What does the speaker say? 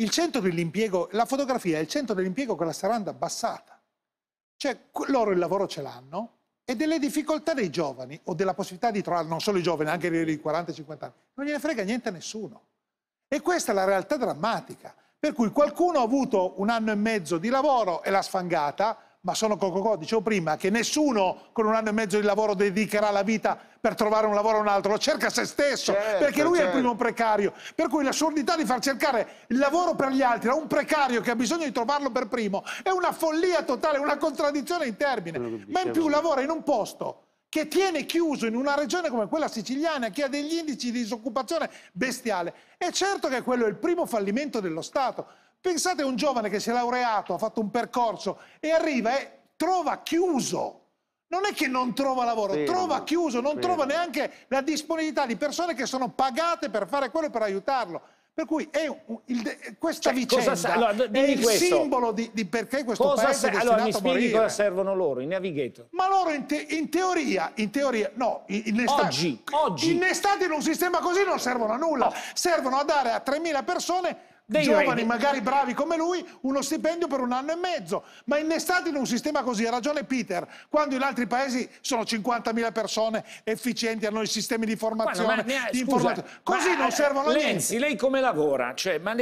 il centro dell'impiego, la fotografia è il centro dell'impiego con la saranda abbassata. Cioè loro il lavoro ce l'hanno e delle difficoltà dei giovani o della possibilità di trovare, non solo i giovani, anche i 40-50 anni, non gliene frega niente a nessuno. E questa è la realtà drammatica, per cui qualcuno ha avuto un anno e mezzo di lavoro e l'ha sfangata, ma sono cococò. Dicevo prima che nessuno con un anno e mezzo di lavoro dedicherà la vita per trovare un lavoro o un altro, lo cerca se stesso, certo, perché lui certo. è il certo. primo precario. Per cui l'assurdità di far cercare il lavoro per gli altri a un precario che ha bisogno di trovarlo per primo è una follia totale, una contraddizione in termini. Ma in più lavora in un posto che tiene chiuso in una regione come quella siciliana che ha degli indici di disoccupazione bestiale. È certo che quello è il primo fallimento dello Stato. Pensate a un giovane che si è laureato, ha fatto un percorso e arriva e trova chiuso. Non è che non trova lavoro, vero, trova chiuso, non vero. trova neanche la disponibilità di persone che sono pagate per fare quello e per aiutarlo. Per cui è il, questa cioè, vicenda sa, allora, è il questo. simbolo di, di, perché questo cosa paese se, Allora mi spieghi cosa servono loro, i navigator. Ma loro in, te, in teoria, in teoria, no, innestati, oggi, innestati in un sistema così non servono a nulla. Oh. Servono a dare a 3.000 persone dei giovani, eh. magari bravi come lui, uno stipendio per un anno e mezzo. Ma innestati in un sistema così, ha ragione Peter, quando in altri paesi sono 50.000 persone efficienti, hanno i sistemi di formazione, ma, ma, ma, di scusa, informazione. Così non eh, servono a niente. Lenzi, lei come lavora? Cioè,